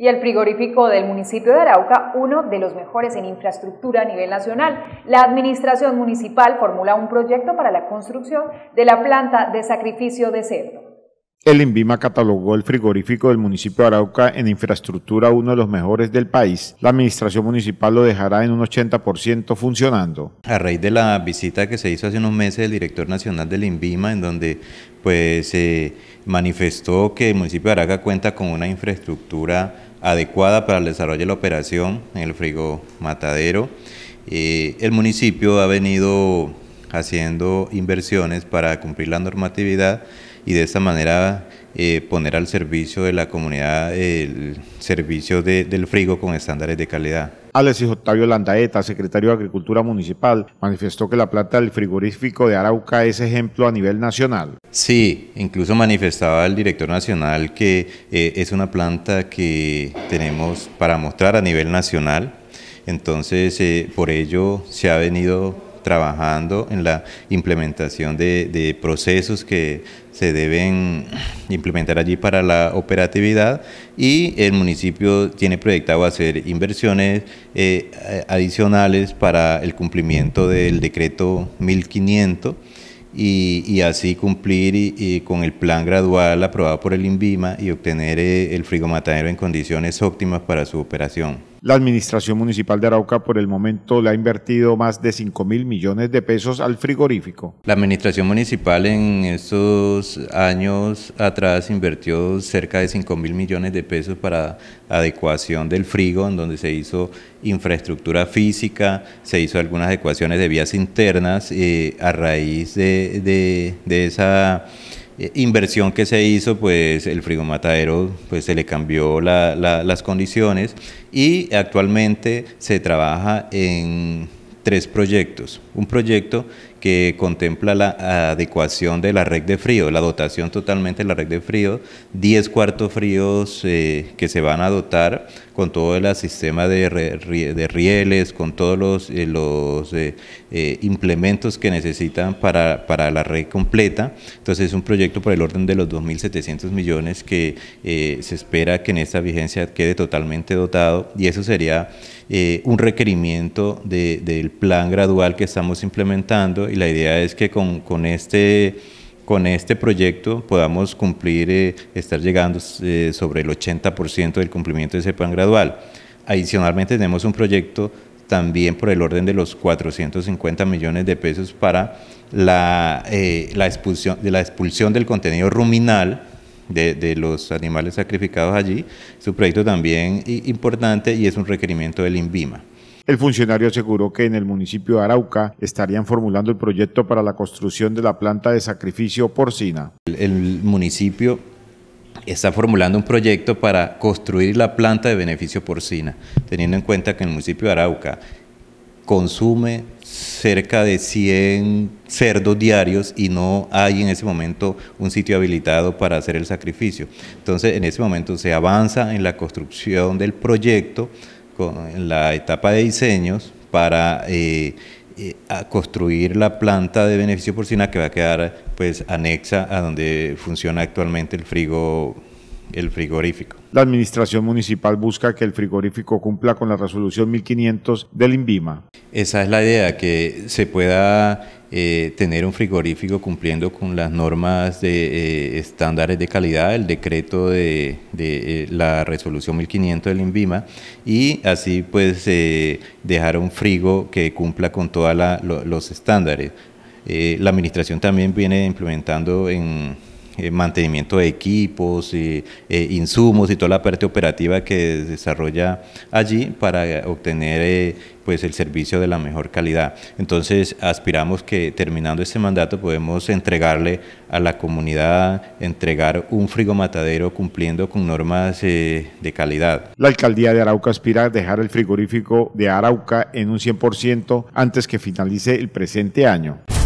y el frigorífico del municipio de Arauca, uno de los mejores en infraestructura a nivel nacional. La administración municipal formula un proyecto para la construcción de la planta de sacrificio de cerdo. El INVIMA catalogó el frigorífico del municipio de Arauca en infraestructura uno de los mejores del país. La administración municipal lo dejará en un 80% funcionando. A raíz de la visita que se hizo hace unos meses del director nacional del INVIMA, en donde pues se manifestó que el municipio de Arauca cuenta con una infraestructura adecuada para el desarrollo de la operación en el frigo matadero. Eh, el municipio ha venido haciendo inversiones para cumplir la normatividad y de esta manera eh, poner al servicio de la comunidad el servicio del frigo con estándares de calidad. Alexis Octavio Landaeta, secretario de Agricultura Municipal, manifestó que la planta del frigorífico de Arauca es ejemplo a nivel nacional. Sí, incluso manifestaba el director nacional que eh, es una planta que tenemos para mostrar a nivel nacional. Entonces, eh, por ello se ha venido trabajando en la implementación de, procesos que se deben implementar allí para la operatividad y el municipio tiene proyectado hacer inversiones eh, adicionales para el cumplimiento del decreto 1500 y, así cumplir con el plan gradual aprobado por el INVIMA y obtener eh, el el frigomatadero en condiciones óptimas para su operación. La Administración Municipal de Arauca por el momento le ha invertido más de 5 mil millones de pesos al frigorífico. La Administración Municipal en estos años atrás invirtió cerca de 5 mil millones de pesos para adecuación del frigo, en donde se hizo infraestructura física, se hizo algunas adecuaciones de vías internas eh, a raíz de esa eh, inversión que se hizo, pues el frigomatadero pues, se le cambió las condiciones y actualmente se trabaja en tres proyectos. Un proyecto que contempla la adecuación de la red de frío, la dotación totalmente de la red de frío, 10 cuartos fríos eh, que se van a dotar con todo el sistema de, rieles, con todos los, eh, eh, implementos que necesitan para, para, la red completa. Entonces es un proyecto por el orden de los 2.700 millones que se espera que en esta vigencia quede totalmente dotado y eso sería... Eh, un requerimiento del plan gradual que estamos implementando y la idea es que con, este con este proyecto podamos cumplir, eh, estar llegando eh, sobre el 80% del cumplimiento de ese plan gradual. Adicionalmente tenemos un proyecto también por el orden de los 450 millones de pesos para la, expulsión, de la expulsión del contenido ruminal de, los animales sacrificados allí. su proyecto también importante y es un requerimiento del INVIMA. El funcionario aseguró que en el municipio de Arauca estarían formulando el proyecto para la construcción de la planta de sacrificio porcina. el, el municipio está formulando un proyecto para construir la planta de beneficio porcina, teniendo en cuenta que en el municipio de Arauca consume cerca de 100 cerdos diarios y no hay en ese momento un sitio habilitado para hacer el sacrificio. Entonces, en ese momento se avanza en la construcción del proyecto, con la etapa de diseños, para eh, eh, construir la planta de beneficio porcina que va a quedar pues anexa a donde funciona actualmente el frigo el frigorífico. La administración municipal busca que el frigorífico cumpla con la resolución 1500 del INVIMA. Esa es la idea, que se pueda eh, tener un frigorífico cumpliendo con las normas de eh, estándares de calidad, el decreto de, eh, la resolución 1500 del INVIMA y así pues dejar un frigo que cumpla con todos los estándares. la administración también viene implementando en eh, mantenimiento de equipos, eh, eh, insumos y toda la parte operativa que desarrolla allí para obtener pues el servicio de la mejor calidad. Entonces aspiramos que terminando este mandato podemos entregarle a la comunidad, entregar un matadero cumpliendo con normas de calidad. La alcaldía de Arauca aspira a dejar el frigorífico de Arauca en un 100% antes que finalice el presente año.